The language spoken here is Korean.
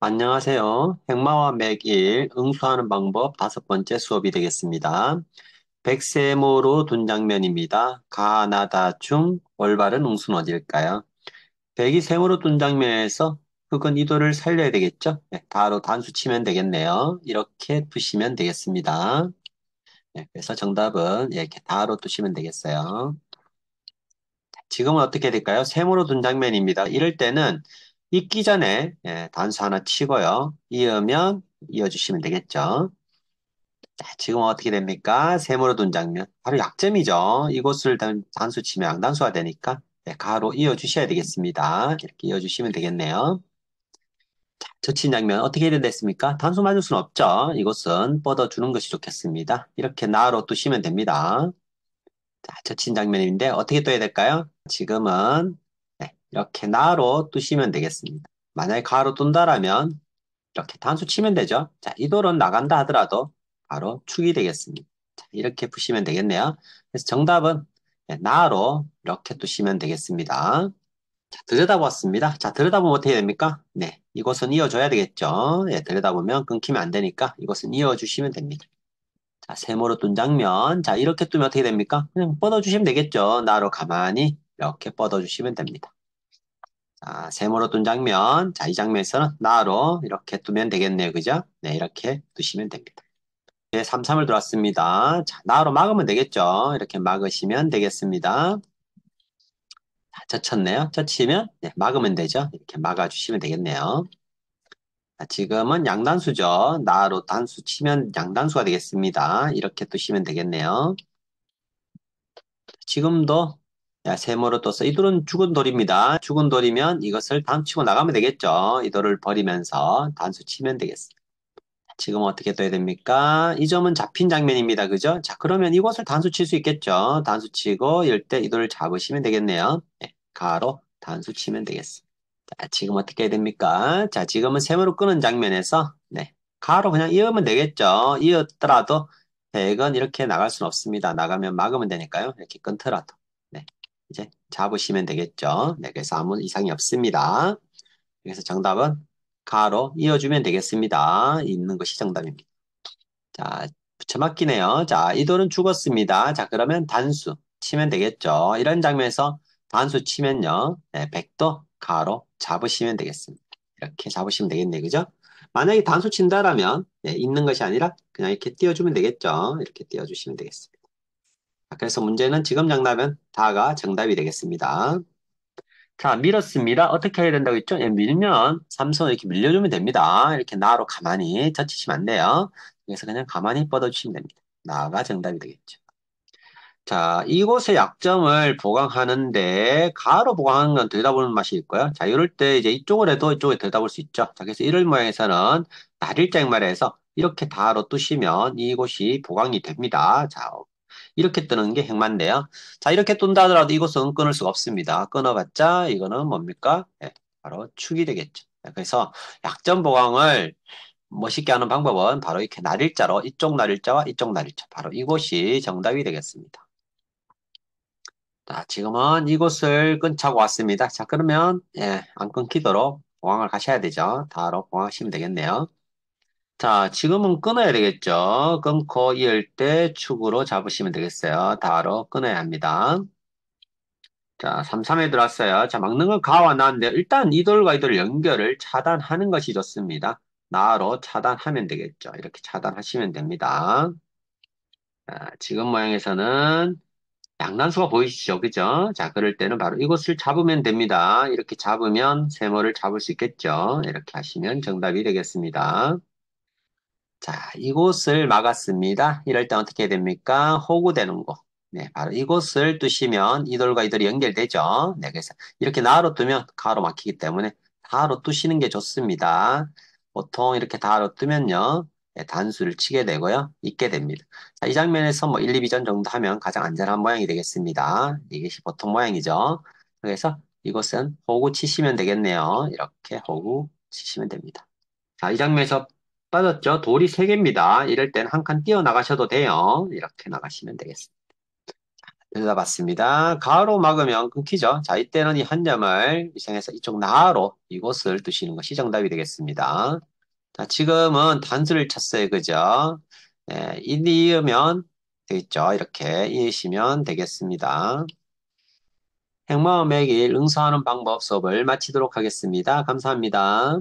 안녕하세요. 행마와 맥일 응수하는 방법 다섯 번째 수업이 되겠습니다. 백세모로 둔 장면입니다. 가나다충 올바른 응수는 어디일까요? 백이 세모로 둔 장면에서 흙은 이도를 살려야 되겠죠? 네, 바로 단수 치면 되겠네요. 이렇게 두시면 되겠습니다. 네, 그래서 정답은 예, 이렇게 다로 두시면 되겠어요. 지금은 어떻게 될까요? 세모로 둔 장면입니다. 이럴 때는 읽기 전에 예, 단수 하나 치고요. 이으면 이어주시면 되겠죠. 자, 지금 어떻게 됩니까? 세모로 둔 장면. 바로 약점이죠. 이곳을 단, 수 치면 양단수가 되니까 예, 가로 이어주셔야 되겠습니다. 이렇게 이어주시면 되겠네요. 자, 저친 장면 어떻게 해야 됐습니까? 단수 맞을 수는 없죠. 이곳은 뻗어주는 것이 좋겠습니다. 이렇게 나로 두시면 됩니다. 자, 저친 장면인데 어떻게 떠야 될까요? 지금은 이렇게 나로 뜨시면 되겠습니다. 만약에 가로 둔다라면 이렇게 단수 치면 되죠. 자, 이 돌은 나간다 하더라도 바로 축이 되겠습니다. 자, 이렇게 푸시면 되겠네요. 그래서 정답은 예, 나로 이렇게 뜨시면 되겠습니다. 자, 들여다보았습니다. 자, 들여다보면 어떻게 됩니까? 네, 이것은 이어줘야 되겠죠. 예, 들여다보면 끊기면 안 되니까 이것은 이어주시면 됩니다. 자, 세모로 둔 장면. 자, 이렇게 뜨면 어떻게 됩니까? 그냥 뻗어주시면 되겠죠. 나로 가만히 이렇게 뻗어주시면 됩니다. 아, 세모로 둔 장면. 자, 이 장면에서는 나로 이렇게 두면 되겠네요. 그죠? 네, 이렇게 두시면 됩니다. 네, 3, 3을 들어왔습니다 자, 나로 막으면 되겠죠? 이렇게 막으시면 되겠습니다. 자, 젖혔네요. 젖히면 네, 막으면 되죠? 이렇게 막아주시면 되겠네요. 자, 지금은 양단수죠. 나로 단수 치면 양단수가 되겠습니다. 이렇게 두시면 되겠네요. 지금도 세모로 떠서 이 돌은 죽은 돌입니다. 죽은 돌이면 이것을 단수치고 나가면 되겠죠. 이 돌을 버리면서 단수 치면 되겠습니다. 지금 어떻게 떠야 됩니까? 이 점은 잡힌 장면입니다. 그죠? 자 그러면 이곳을 단수 칠 수 있겠죠. 단수 치고 이럴 때 이 돌을 잡으시면 되겠네요. 네, 가로 단수 치면 되겠습니다. 자 지금 어떻게 해야 됩니까? 자 지금은 세모로 끄는 장면에서 네 가로 그냥 이으면 되겠죠. 이었더라도 백은 이렇게 나갈 수는 없습니다. 나가면 막으면 되니까요. 이렇게 끊더라도. 이제 잡으시면 되겠죠. 네, 그래서 아무 이상이 없습니다. 그래서 정답은 가로 이어주면 되겠습니다. 있는 것이 정답입니다. 자, 붙여맞기네요. 자, 이돌은 죽었습니다. 자, 그러면 단수 치면 되겠죠. 이런 장면에서 단수 치면요. 네, 100도 가로 잡으시면 되겠습니다. 이렇게 잡으시면 되겠네, 그죠? 만약에 단수 친다라면 네, 있는 것이 아니라 그냥 이렇게 띄워주면 되겠죠. 이렇게 띄워주시면 되겠습니다. 아, 그래서 문제는 지금 정답은 다가 정답이 되겠습니다. 자, 밀었습니다. 어떻게 해야 된다고 했죠? 예, 밀면 삼손을 이렇게 밀려주면 됩니다. 이렇게 나로 가만히 젖히시면 안 돼요. 그래서 그냥 가만히 뻗어주시면 됩니다. 나가 정답이 되겠죠. 자, 이곳의 약점을 보강하는데 가로 보강하는 건 들여다보는 맛이 있고요. 자, 이럴 때 이제 이쪽을 해도 이쪽에 들여다볼 수 있죠. 자, 그래서 이럴 모양에서는 날일장말해서 이렇게 다로 뜨시면 이곳이 보강이 됩니다. 자, 이렇게 뜨는 게행만데요 자, 이렇게 뜬다 하더라도 이곳은 끊을 수가 없습니다. 끊어봤자 이거는 뭡니까? 예, 바로 축이 되겠죠. 예, 그래서 약점 보강을 멋있게 하는 방법은 바로 이렇게 날일자로 이쪽 날일자와 이쪽 날일자 바로 이곳이 정답이 되겠습니다. 자, 지금은 이곳을 끊자고 왔습니다. 자, 그러면 예, 안 끊기도록 보강을 가셔야 되죠. 바로 보강하시면 되겠네요. 자, 지금은 끊어야 되겠죠. 끊고 이을 때 축으로 잡으시면 되겠어요. 다로 끊어야 합니다. 자, 33에 들어왔어요. 자, 막는 건 가와 나인데 일단 이 돌과 이 돌 연결을 차단하는 것이 좋습니다. 나로 차단하면 되겠죠. 이렇게 차단하시면 됩니다. 자, 지금 모양에서는 양단수가 보이시죠? 그죠? 자, 그럴 때는 바로 이곳을 잡으면 됩니다. 이렇게 잡으면 세모를 잡을 수 있겠죠? 이렇게 하시면 정답이 되겠습니다. 자, 이곳을 막았습니다. 이럴 때 어떻게 됩니까? 호구되는 곳. 네, 바로 이곳을 두시면 이 돌과 이 돌이 연결되죠. 네, 그래서 이렇게 나로 두면 가로 막히기 때문에 다로 두시는 게 좋습니다. 보통 이렇게 다로 뜨면요. 네, 단수를 치게 되고요. 있게 됩니다. 자, 이 장면에서 뭐 1, 2, 2전 정도 하면 가장 안전한 모양이 되겠습니다. 네, 이게 보통 모양이죠. 그래서 이것은 호구 치시면 되겠네요. 이렇게 호구 치시면 됩니다. 자, 이 장면에서 빠졌죠? 돌이 3개입니다. 이럴 땐 한 칸 뛰어나가셔도 돼요. 이렇게 나가시면 되겠습니다. 들려봤습니다 가로 막으면 끊기죠. 자, 이때는 이 한 점을 이상해서 이쪽 나로 이곳을 두시는 것이 정답이 되겠습니다. 자, 지금은 단수를 쳤어요. 그죠? 네, 이으면 되겠죠. 이렇게 이으시면 되겠습니다. 행마음의 길 응수하는 방법 수업을 마치도록 하겠습니다. 감사합니다.